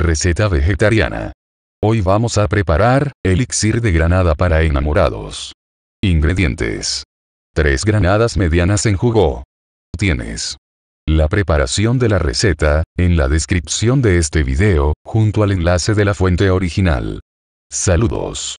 Receta vegetariana. Hoy vamos a preparar elixir de granada para enamorados. Ingredientes. 3 granadas medianas en jugo. Tienes. La preparación de la receta, en la descripción de este video, junto al enlace de la fuente original. Saludos.